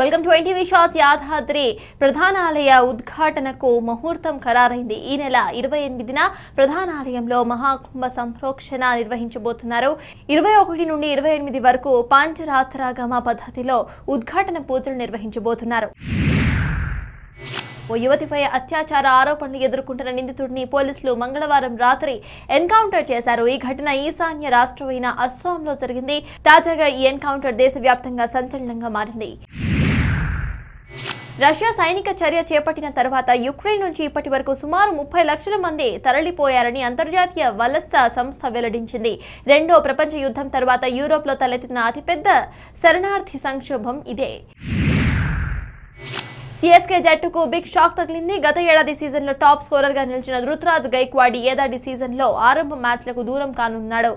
welcome to NTV షాత్ యాదాద్రి ప్రధానాలయ ఉద్ఘాటనకు ముహూర్తం ఖరారైంది ఈ నెల ఇరవై ఎనిమిదిన ప్రధానాలయంలో మహాకుంభ సంప్రోక్షణ నిర్వహించబోతున్నారు ఇరవై ఒకటి నుండి ఇరవై ఎనిమిది వరకు పాంచరాత్రాగమ పద్ధతిలో ఉద్ఘాటన పూజలు నిర్వహించబోతున్నారు ఓ యువతిపై అత్యాచార ఆరోపణలు ఎదుర్కొంటున్న నిందితుడిని పోలీసులు మంగళవారం రాత్రి ఎన్కౌంటర్ చేశారు ఈ ఘటన ఈశాన్య రాష్ట్రమైన అస్సాంలో జరిగింది తాజాగా ఈ ఎన్కౌంటర్ దేశవ్యాప్తంగా సంచలనంగా మారింది రష్యా సైనిక చర్య చేపట్టిన తర్వాత యుక్రెయిన్ నుంచి ఇప్పటి వరకు సుమారు ముప్పై లక్షల మంది తరలిపోయారని అంతర్జాతీయ వలస సంస్థ వెల్లడించింది రెండో ప్రపంచ యుద్ధం తర్వాత యూరోప్ లో తలెత్తిన అతిపెద్ద శరణార్థి సంక్షోభం ఇదే సిఎస్కే జట్టుకు బిగ్ షాక్ తగిలింది గత ఏడాది సీజన్లో టాప్ గా నిలిచిన రుతురాజ్ గైక్వాడి ఏడాది సీజన్ లో ఆరంభ మ్యాచ్లకు దూరం కానున్నాడు